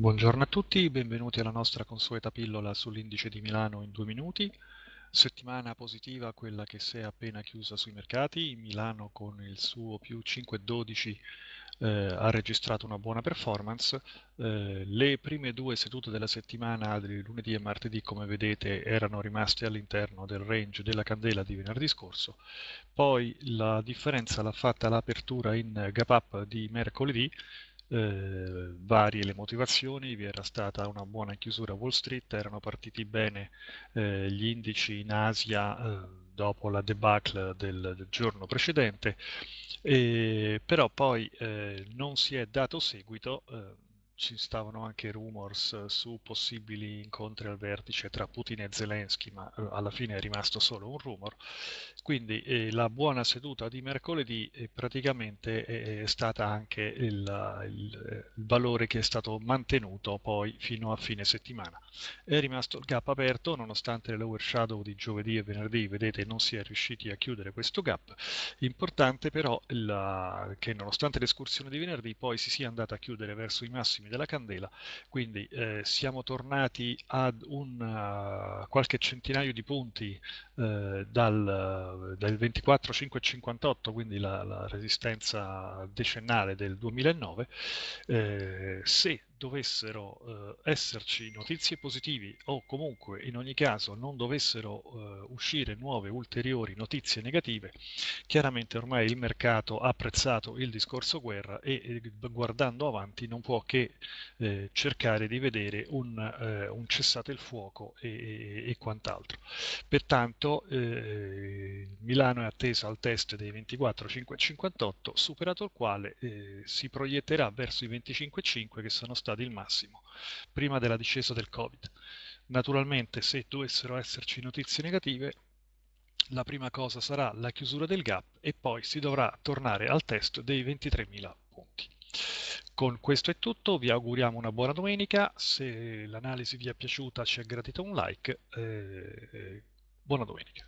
Buongiorno a tutti, benvenuti alla nostra consueta pillola sull'indice di Milano in due minuti. Settimana positiva quella che si è appena chiusa sui mercati, Milano con il suo più 5,12 eh, ha registrato una buona performance. Eh, le prime due sedute della settimana di lunedì e martedì, come vedete, erano rimaste all'interno del range della candela di venerdì scorso. Poi la differenza l'ha fatta l'apertura in gap up di mercoledì eh, varie le motivazioni, vi era stata una buona chiusura a Wall Street, erano partiti bene eh, gli indici in Asia eh, dopo la debacle del, del giorno precedente, e, però poi eh, non si è dato seguito eh, ci stavano anche rumors eh, su possibili incontri al vertice tra Putin e Zelensky, ma eh, alla fine è rimasto solo un rumor. Quindi eh, la buona seduta di mercoledì eh, praticamente è, eh, è, stata anche il, il, il, valore che è stato mantenuto poi fino a fine settimana. È rimasto il gap aperto nonostante le shadow di giovedì e venerdì, vedete non si è riusciti a chiudere questo gap. Importante però la, che nonostante l'escursione di venerdì poi si sia andata a chiudere verso i massimi centesimi della candela, quindi eh, siamo tornati ad un eh, qualche centinaio di punti eh, dal, dal 24,558, quindi la, la, resistenza decennale del 2009, eh, se dovessero eh, esserci notizie positive o comunque in ogni caso non dovessero eh, uscire nuove ulteriori notizie negative, chiaramente ormai il mercato ha apprezzato il discorso guerra e eh, guardando avanti non può che eh, cercare di vedere un, eh, un, cessate il fuoco e, e, e quant'altro. Pertanto eh, Milano è attesa al test dei 24,558, superato il quale si proietterà verso i 25,5 che sono stati stati il massimo prima della discesa del Covid. Naturalmente se dovessero esserci notizie negative, la prima cosa sarà la chiusura del gap e poi si dovrà tornare al test dei 23.000 punti. Con questo è tutto, vi auguriamo una buona domenica, se l'analisi vi è piaciuta ci è gratito un like, eh, buona domenica.